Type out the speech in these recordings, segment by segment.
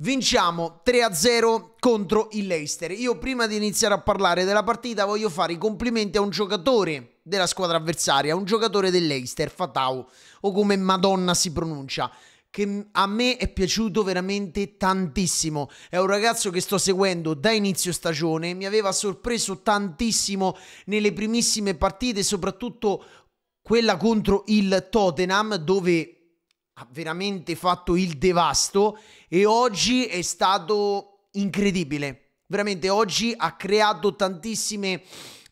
Vinciamo 3-0 contro il Leicester. Io prima di iniziare a parlare della partita voglio fare i complimenti a un giocatore della squadra avversaria, un giocatore del Leicester, Fatau, o come Madonna si pronuncia, che a me è piaciuto veramente tantissimo. È un ragazzo che sto seguendo da inizio stagione, mi aveva sorpreso tantissimo nelle primissime partite, soprattutto quella contro il Tottenham dove ha veramente fatto il devasto e oggi è stato incredibile. Veramente oggi ha creato tantissime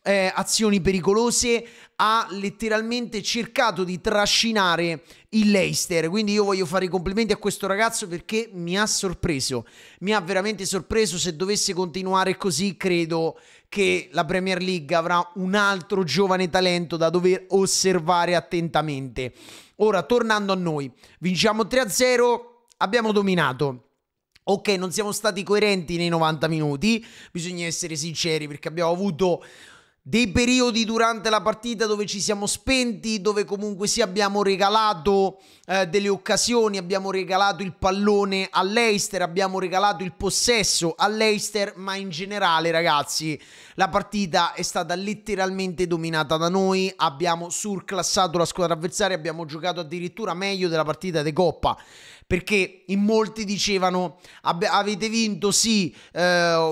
eh, azioni pericolose, ha letteralmente cercato di trascinare il Leicester. Quindi io voglio fare i complimenti a questo ragazzo perché mi ha sorpreso, mi ha veramente sorpreso. Se dovesse continuare così, credo che la Premier League avrà un altro giovane talento da dover osservare attentamente. Ora, tornando a noi, vinciamo 3-0, abbiamo dominato. Ok, non siamo stati coerenti nei 90 minuti, bisogna essere sinceri perché abbiamo avuto dei periodi durante la partita dove ci siamo spenti, dove comunque sì abbiamo regalato eh, delle occasioni, abbiamo regalato il pallone all'Eister, abbiamo regalato il possesso all'Eister, ma in generale ragazzi la partita è stata letteralmente dominata da noi, abbiamo surclassato la squadra avversaria, abbiamo giocato addirittura meglio della partita di Coppa perché in molti dicevano avete vinto sì eh,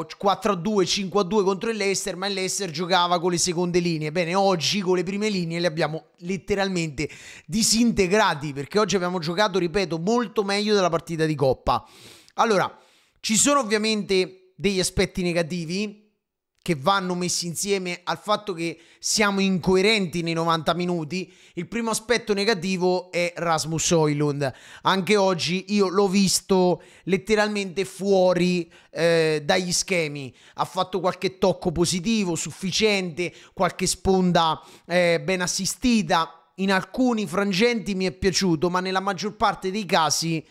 4-2, 5-2 contro il Leicester, ma il Leicester giocava con le seconde linee. Bene, oggi con le prime linee le abbiamo letteralmente disintegrati perché oggi abbiamo giocato, ripeto, molto meglio della partita di Coppa. Allora, ci sono ovviamente degli aspetti negativi che vanno messi insieme al fatto che siamo incoerenti nei 90 minuti, il primo aspetto negativo è Rasmus Oilund. Anche oggi io l'ho visto letteralmente fuori eh, dagli schemi, ha fatto qualche tocco positivo, sufficiente, qualche sponda eh, ben assistita, in alcuni frangenti mi è piaciuto, ma nella maggior parte dei casi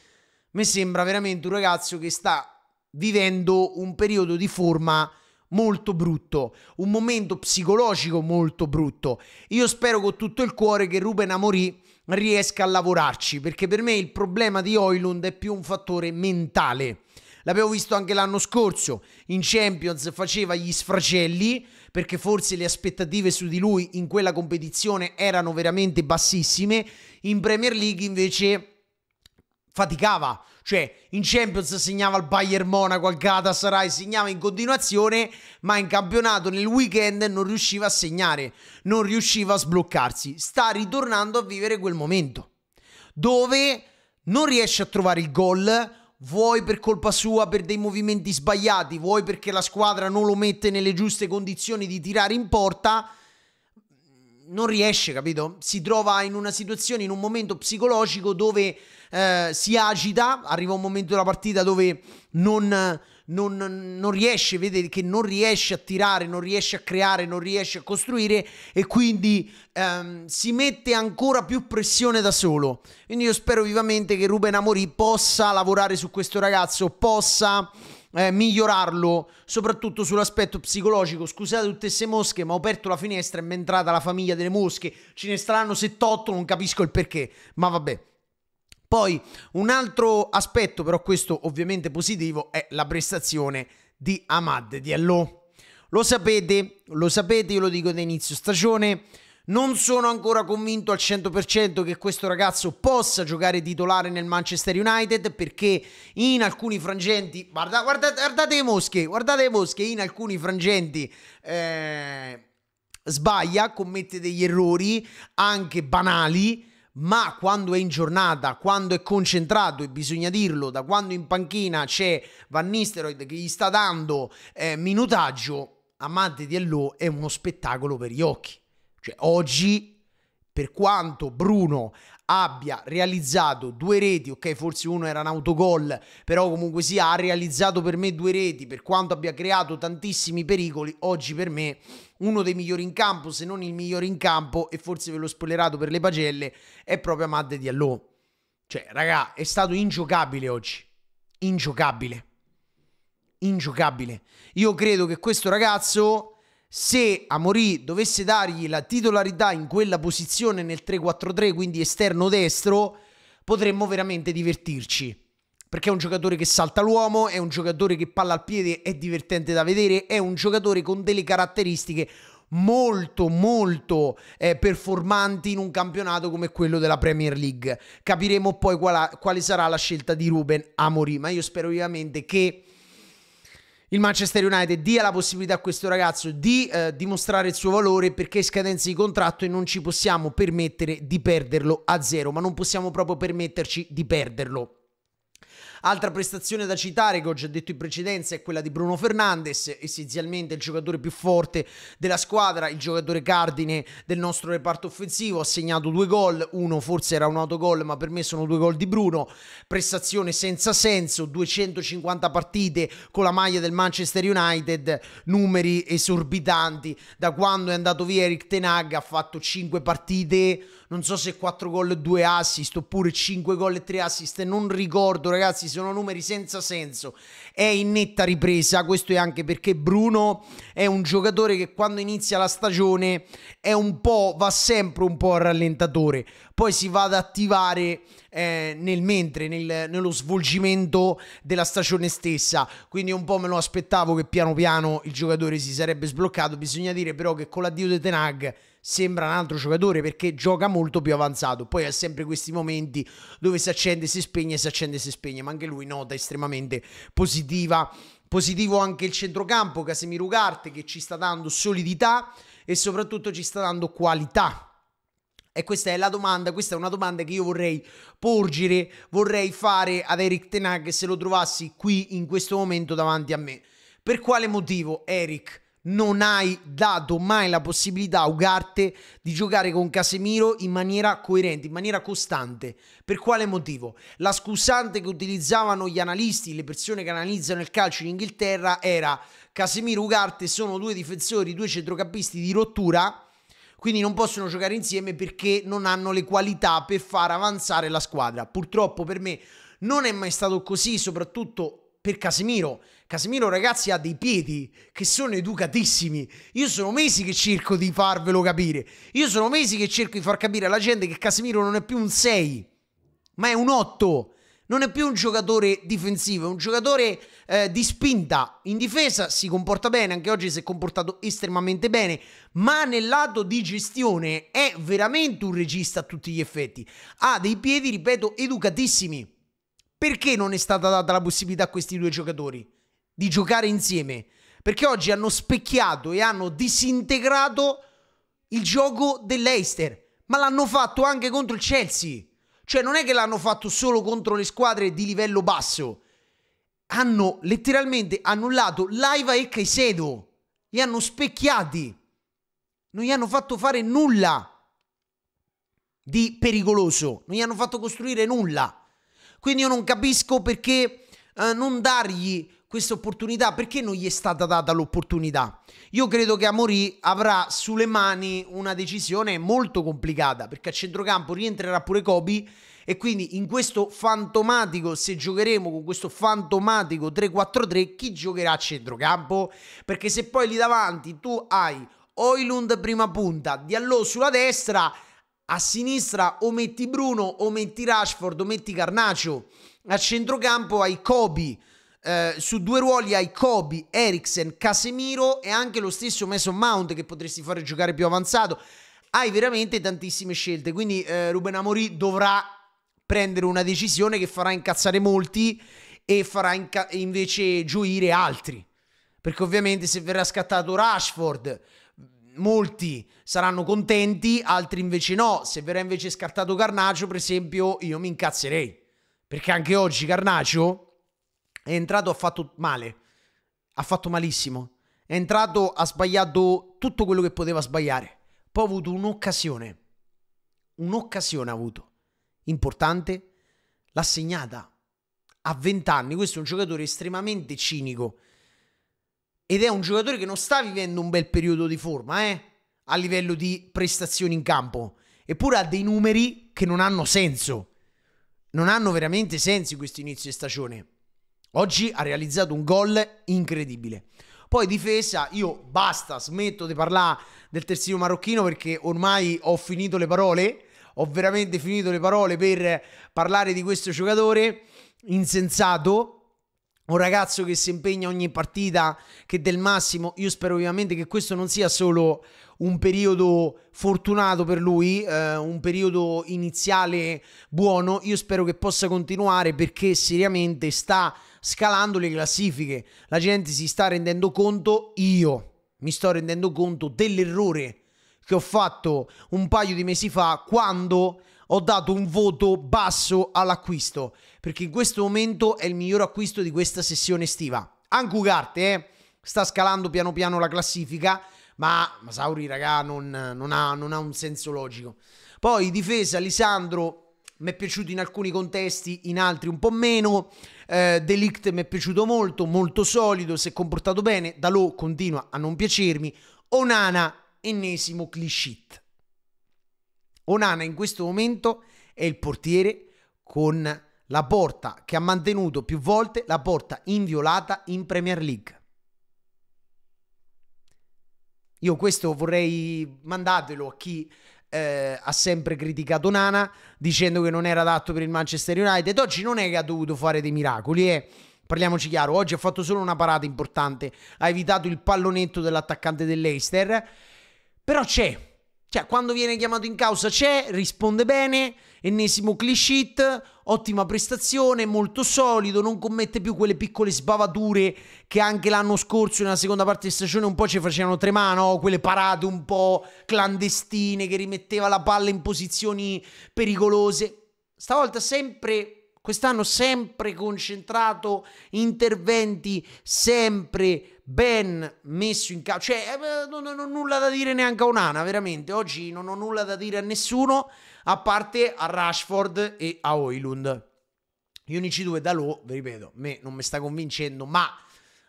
mi sembra veramente un ragazzo che sta vivendo un periodo di forma molto brutto, un momento psicologico molto brutto. Io spero con tutto il cuore che Ruben Amorì riesca a lavorarci, perché per me il problema di Oilund è più un fattore mentale. L'abbiamo visto anche l'anno scorso, in Champions faceva gli sfracelli, perché forse le aspettative su di lui in quella competizione erano veramente bassissime, in Premier League invece faticava, cioè, in Champions segnava il Bayern Monaco, al Galatasaray, segnava in continuazione, ma in campionato nel weekend non riusciva a segnare, non riusciva a sbloccarsi. Sta ritornando a vivere quel momento dove non riesce a trovare il gol, vuoi per colpa sua, per dei movimenti sbagliati, vuoi perché la squadra non lo mette nelle giuste condizioni di tirare in porta non riesce, capito? Si trova in una situazione, in un momento psicologico dove eh, si agita, arriva un momento della partita dove non, non, non, riesce, vede che non riesce a tirare, non riesce a creare, non riesce a costruire e quindi ehm, si mette ancora più pressione da solo. Quindi io spero vivamente che Ruben Amori possa lavorare su questo ragazzo, possa eh, migliorarlo, soprattutto sull'aspetto psicologico. Scusate tutte queste mosche, ma ho aperto la finestra e mi è entrata la famiglia delle mosche. Ce ne saranno 78, non capisco il perché, ma vabbè. Poi un altro aspetto, però questo ovviamente positivo, è la prestazione di Ahmad Diallo. Lo sapete, lo sapete, io lo dico da inizio stagione. Non sono ancora convinto al 100% che questo ragazzo possa giocare titolare nel Manchester United perché in alcuni frangenti, guarda, guarda, guardate le mosche, guardate le mosche, in alcuni frangenti eh, sbaglia, commette degli errori anche banali, ma quando è in giornata, quando è concentrato, e bisogna dirlo, da quando in panchina c'è Van Nistelrooy che gli sta dando eh, minutaggio, amante di Allo è uno spettacolo per gli occhi. Cioè, oggi, per quanto Bruno abbia realizzato due reti, ok, forse uno era un autogol, però comunque sia, ha realizzato per me due reti, per quanto abbia creato tantissimi pericoli, oggi per me uno dei migliori in campo, se non il migliore in campo, e forse ve l'ho spoilerato per le pagelle, è proprio Amad Diallo. Cioè, raga, è stato ingiocabile oggi. Ingiocabile. Ingiocabile. Io credo che questo ragazzo se Amorì dovesse dargli la titolarità in quella posizione nel 3-4-3, quindi esterno destro, potremmo veramente divertirci. Perché è un giocatore che salta l'uomo, è un giocatore che palla al piede, è divertente da vedere, è un giocatore con delle caratteristiche molto molto eh, performanti in un campionato come quello della Premier League. Capiremo poi quale, quale sarà la scelta di Ruben Amorì, ma io spero ovviamente che il Manchester United dia la possibilità a questo ragazzo di eh, dimostrare il suo valore perché scadenza di contratto e non ci possiamo permettere di perderlo a zero, ma non possiamo proprio permetterci di perderlo Altra prestazione da citare, che ho già detto in precedenza, è quella di Bruno Fernandes, essenzialmente il giocatore più forte della squadra, il giocatore cardine del nostro reparto offensivo, ha segnato due gol, uno forse era un autogol, ma per me sono due gol di Bruno, prestazione senza senso, 250 partite con la maglia del Manchester United, numeri esorbitanti, da quando è andato via Eric Tenag ha fatto 5 partite, non so se 4 gol e 2 assist oppure 5 gol e 3 assist, non ricordo ragazzi sono numeri senza senso. È in netta ripresa, questo è anche perché Bruno è un giocatore che quando inizia la stagione è un po', va sempre un po' a rallentatore, poi si va ad attivare eh, nel mentre, nel, nello svolgimento della stagione stessa. Quindi un po' me lo aspettavo che piano piano il giocatore si sarebbe sbloccato. Bisogna dire però che con l'addio di Tenag sembra un altro giocatore perché gioca molto più avanzato. Poi ha sempre questi momenti dove si accende si spegne, si accende si spegne, ma anche lui nota estremamente positiva. Positivo anche il centrocampo, Casemiro Carte che ci sta dando solidità e soprattutto ci sta dando qualità. E questa è la domanda, questa è una domanda che io vorrei porgere, vorrei fare ad Eric Tenag se lo trovassi qui in questo momento davanti a me. Per quale motivo Eric non hai dato mai la possibilità a Ugarte di giocare con Casemiro in maniera coerente, in maniera costante. Per quale motivo? La scusante che utilizzavano gli analisti, le persone che analizzano il calcio in Inghilterra era Casemiro e Ugarte sono due difensori, due centrocampisti di rottura, quindi non possono giocare insieme perché non hanno le qualità per far avanzare la squadra. Purtroppo per me non è mai stato così, soprattutto per Casemiro. Casemiro, ragazzi, ha dei piedi che sono educatissimi. Io sono mesi che cerco di farvelo capire. Io sono mesi che cerco di far capire alla gente che Casemiro non è più un 6, ma è un 8. Non è più un giocatore difensivo, è un giocatore eh, di spinta. In difesa si comporta bene, anche oggi si è comportato estremamente bene, ma nel lato di gestione è veramente un regista a tutti gli effetti. Ha dei piedi, ripeto, educatissimi. Perché non è stata data la possibilità a questi due giocatori di giocare insieme? Perché oggi hanno specchiato e hanno disintegrato il gioco dell'Eister, ma l'hanno fatto anche contro il Chelsea. Cioè non è che l'hanno fatto solo contro le squadre di livello basso. Hanno letteralmente annullato Laiva e Caicedo. Li hanno specchiati. Non gli hanno fatto fare nulla di pericoloso. Non gli hanno fatto costruire nulla. Quindi io non capisco perché eh, non dargli questa opportunità, perché non gli è stata data l'opportunità? Io credo che Amori avrà sulle mani una decisione molto complicata, perché a centrocampo rientrerà pure Kobe e quindi in questo fantomatico, se giocheremo con questo fantomatico 3-4-3, chi giocherà a centrocampo? Perché se poi lì davanti tu hai Oilund prima punta, Diallo sulla destra a sinistra o metti Bruno, o metti Rashford, o metti Carnaccio. A centrocampo hai Kobe. Eh, su due ruoli hai Kobe, Eriksen, Casemiro e anche lo stesso Mason Mount che potresti fare giocare più avanzato. Hai veramente tantissime scelte, quindi eh, Ruben Amorì dovrà prendere una decisione che farà incazzare molti e farà inca- invece gioire altri. Perché ovviamente se verrà scattato Rashford, molti saranno contenti, altri invece no. Se verrà invece scartato Carnaccio, per esempio, io mi incazzerei. Perché anche oggi Carnaccio è entrato, ha fatto male. Ha fatto malissimo. È entrato, ha sbagliato tutto quello che poteva sbagliare. Poi ha avuto un'occasione. Un'occasione ha avuto. Importante. L'ha segnata. A 20 anni. Questo è un giocatore estremamente cinico ed è un giocatore che non sta vivendo un bel periodo di forma, eh, a livello di prestazioni in campo, eppure ha dei numeri che non hanno senso. Non hanno veramente senso in questo inizio di stagione. Oggi ha realizzato un gol incredibile. Poi difesa, io basta, smetto di parlare del terzino marocchino perché ormai ho finito le parole, ho veramente finito le parole per parlare di questo giocatore insensato un ragazzo che si impegna ogni partita, che del massimo, io spero ovviamente che questo non sia solo un periodo fortunato per lui, eh, un periodo iniziale buono, io spero che possa continuare perché seriamente sta scalando le classifiche, la gente si sta rendendo conto, io mi sto rendendo conto dell'errore che ho fatto un paio di mesi fa quando ho dato un voto basso all'acquisto, perché in questo momento è il miglior acquisto di questa sessione estiva. Anche Ugarte eh, sta scalando piano piano la classifica, ma Masauri, raga, non, non, ha, non ha un senso logico. Poi difesa, Lisandro, mi è piaciuto in alcuni contesti, in altri un po' meno. Eh, Delict mi è piaciuto molto, molto solido, si è comportato bene. Dalò continua a non piacermi. Onana, ennesimo cliché. Onana in questo momento è il portiere con la porta che ha mantenuto più volte la porta inviolata in Premier League. Io questo vorrei mandatelo a chi eh, ha sempre criticato Nana dicendo che non era adatto per il Manchester United. Oggi non è che ha dovuto fare dei miracoli, eh. Parliamoci chiaro, oggi ha fatto solo una parata importante, ha evitato il pallonetto dell'attaccante dell'Eister, però c'è, cioè, quando viene chiamato in causa c'è, risponde bene, ennesimo cliché, ottima prestazione, molto solido, non commette più quelle piccole sbavature che anche l'anno scorso nella seconda parte di stagione un po' ci facevano tremare, no? Quelle parate un po' clandestine che rimetteva la palla in posizioni pericolose. Stavolta sempre Quest'anno sempre concentrato, interventi sempre ben messo in campo. Cioè, eh, non, non ho nulla da dire neanche a Onana, veramente. Oggi non ho nulla da dire a nessuno, a parte a Rashford e a Oilund. Gli unici due da Lo, vi ripeto, me non mi sta convincendo, ma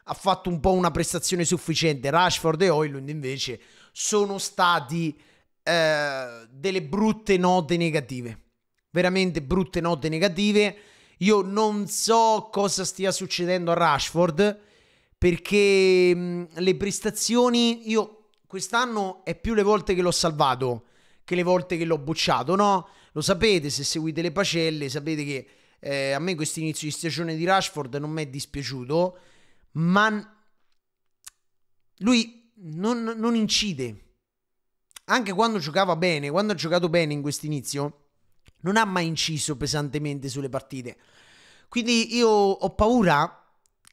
ha fatto un po' una prestazione sufficiente. Rashford e Oilund invece sono stati eh, delle brutte note negative veramente brutte note negative. Io non so cosa stia succedendo a Rashford perché mm, le prestazioni io quest'anno è più le volte che l'ho salvato che le volte che l'ho bocciato, no? Lo sapete, se seguite le pacelle, sapete che eh, a me questo inizio di stagione di Rashford non mi è dispiaciuto, ma lui non, non incide. Anche quando giocava bene, quando ha giocato bene in quest'inizio, non ha mai inciso pesantemente sulle partite. Quindi io ho paura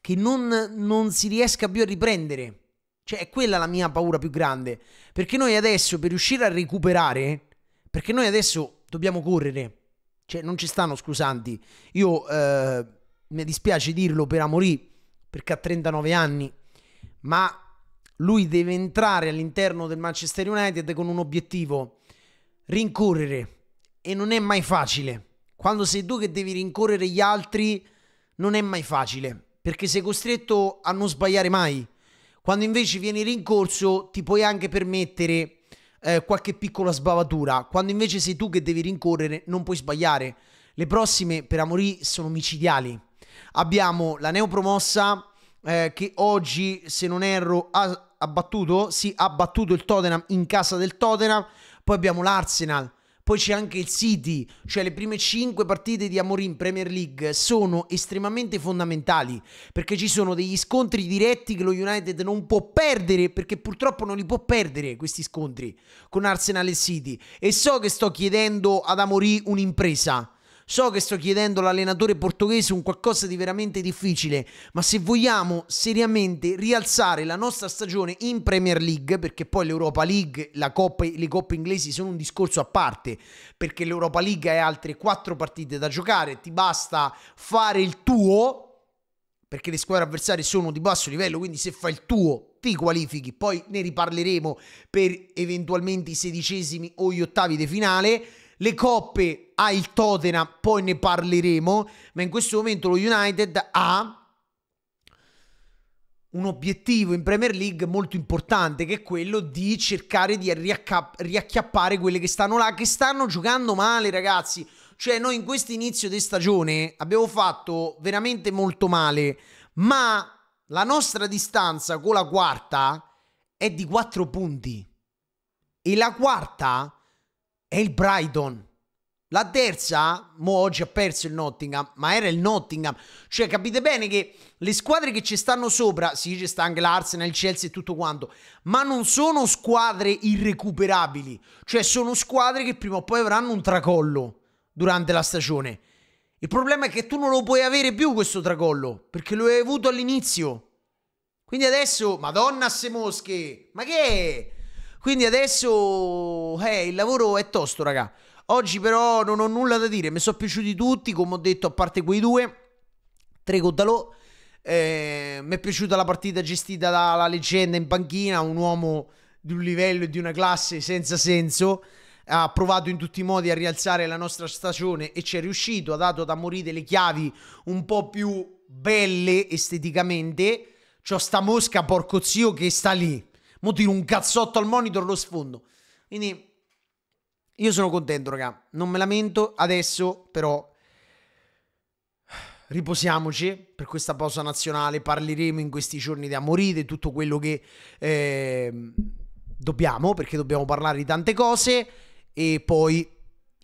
che non, non si riesca più a riprendere. Cioè, è quella la mia paura più grande. Perché noi adesso, per riuscire a recuperare, perché noi adesso dobbiamo correre. Cioè, non ci stanno scusanti. Io eh, mi dispiace dirlo per Amorì, perché ha 39 anni, ma lui deve entrare all'interno del Manchester United con un obiettivo, rincorrere, e non è mai facile. Quando sei tu che devi rincorrere gli altri, non è mai facile, perché sei costretto a non sbagliare mai. Quando invece vieni rincorso, ti puoi anche permettere eh, qualche piccola sbavatura. Quando invece sei tu che devi rincorrere, non puoi sbagliare. Le prossime per Amorì sono micidiali. Abbiamo la neopromossa eh, che oggi, se non erro, ha abbattuto, sì, ha battuto il Tottenham in casa del Tottenham. Poi abbiamo l'Arsenal poi c'è anche il City, cioè le prime 5 partite di Amorim Premier League sono estremamente fondamentali perché ci sono degli scontri diretti che lo United non può perdere perché purtroppo non li può perdere questi scontri con Arsenal e City. E so che sto chiedendo ad Amorim un'impresa So che sto chiedendo all'allenatore portoghese un qualcosa di veramente difficile, ma se vogliamo seriamente rialzare la nostra stagione in Premier League, perché poi l'Europa League, la Coppa, le coppe inglesi sono un discorso a parte, perché l'Europa League ha altre quattro partite da giocare, ti basta fare il tuo, perché le squadre avversarie sono di basso livello, quindi se fai il tuo ti qualifichi, poi ne riparleremo per eventualmente i sedicesimi o gli ottavi di finale le coppe ha il Tottenham, poi ne parleremo, ma in questo momento lo United ha un obiettivo in Premier League molto importante che è quello di cercare di riacchiappare quelle che stanno là, che stanno giocando male ragazzi. Cioè noi in questo inizio di stagione abbiamo fatto veramente molto male, ma la nostra distanza con la quarta è di 4 punti. E la quarta è il Brighton. La terza, mo oggi ha perso il Nottingham, ma era il Nottingham. Cioè, capite bene che le squadre che ci stanno sopra, sì, ci sta anche l'Arsenal, il Chelsea e tutto quanto, ma non sono squadre irrecuperabili. Cioè, sono squadre che prima o poi avranno un tracollo durante la stagione. Il problema è che tu non lo puoi avere più questo tracollo, perché lo hai avuto all'inizio. Quindi adesso, madonna se mosche, ma che è? Quindi adesso eh, il lavoro è tosto, raga. Oggi però non ho nulla da dire, mi sono piaciuti tutti, come ho detto, a parte quei due. Tre Godalò. Eh, mi è piaciuta la partita gestita dalla leggenda in panchina, un uomo di un livello e di una classe senza senso. Ha provato in tutti i modi a rialzare la nostra stagione e ci è riuscito. Ha dato da morire le chiavi un po' più belle esteticamente. C'ho sta mosca, porco zio, che sta lì Mo tiro un cazzotto al monitor, lo sfondo. Quindi io sono contento, raga. Non me lamento adesso, però riposiamoci per questa pausa nazionale. Parleremo in questi giorni di Amorite, tutto quello che eh, dobbiamo, perché dobbiamo parlare di tante cose. E poi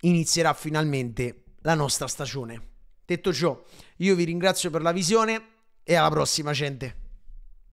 inizierà finalmente la nostra stagione. Detto ciò, io vi ringrazio per la visione e alla prossima, gente.